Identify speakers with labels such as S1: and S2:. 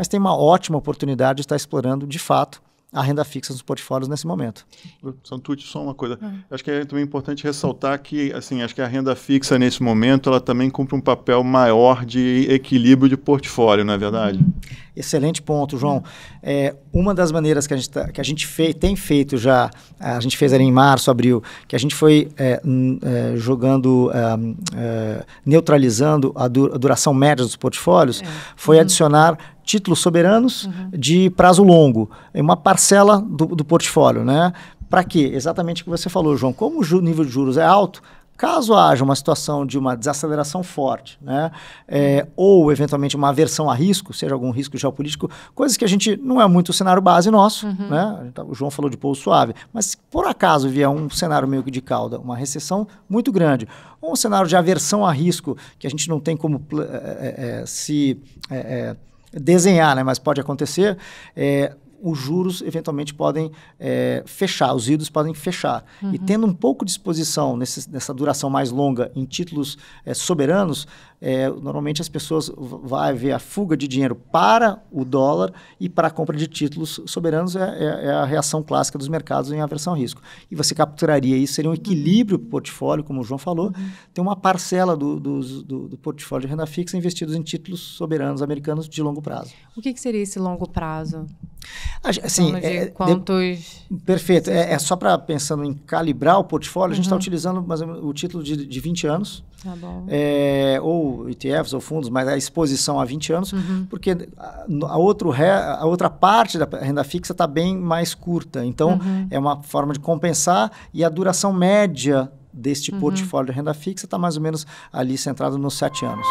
S1: mas tem uma ótima oportunidade de estar explorando de fato a renda fixa nos portfólios nesse momento. Santucci, só uma coisa. Uhum. Acho que é também importante ressaltar que, assim, acho que a renda fixa nesse momento ela também cumpre um papel maior de equilíbrio de portfólio, não é verdade? Uhum. Excelente ponto, João. É, uma das maneiras que a gente, tá, que a gente fei, tem feito já, é, a gente fez ali em março, abril, que a gente foi é, é, jogando, é, neutralizando a, du a, duração média dos portfólios, foi uhum. adicionar títulos soberanos uhum. de prazo longo, é uma parcela do, do portfólio, né? Para quê? Exatamente o que você falou, João. Como o nível de juros é alto, caso haja uma situação de uma desaceleração forte, né, é, ou eventualmente uma aversão a risco, seja algum risco geopolítico, coisas que a gente não é muito o cenário base nosso, uhum. né, tá, o João falou de pouso suave, mas se por acaso vier um cenário meio que de cauda, uma recessão muito grande, ou um cenário de aversão a risco que a gente não tem como é, é, é, se é, é, desenhar, né? mas pode acontecer, é, os juros eventualmente podem é, fechar, os idos podem fechar. Uhum. E tendo um pouco de exposição nesse, nessa duração mais longa em títulos é, soberanos, é, normalmente as pessoas vai ver a fuga de dinheiro para o dólar e para a compra de títulos soberanos é, é, é a reação clássica dos mercados em aversão ao risco. E você capturaria isso, seria um equilíbrio para o portfólio, como o João falou, uhum. tem uma parcela do, do, do, do, portfólio de renda fixa investidos em títulos soberanos americanos de longo prazo. O que, que seria esse longo prazo? Assim, é, quantos... De, perfeito. É, é, é, é só para pensando em calibrar o portfólio, uhum. a gente está uhum. utilizando mas o título de, de 20 anos, Tá bom. É, ou ETFs ou fundos, mas a exposição há 20 anos, uhum. porque a, a, outro re, a outra parte da renda fixa está bem mais curta. Então, uhum. é uma forma de compensar e a duração média deste uhum. portfólio de renda fixa está mais ou menos ali centrado nos 7 anos.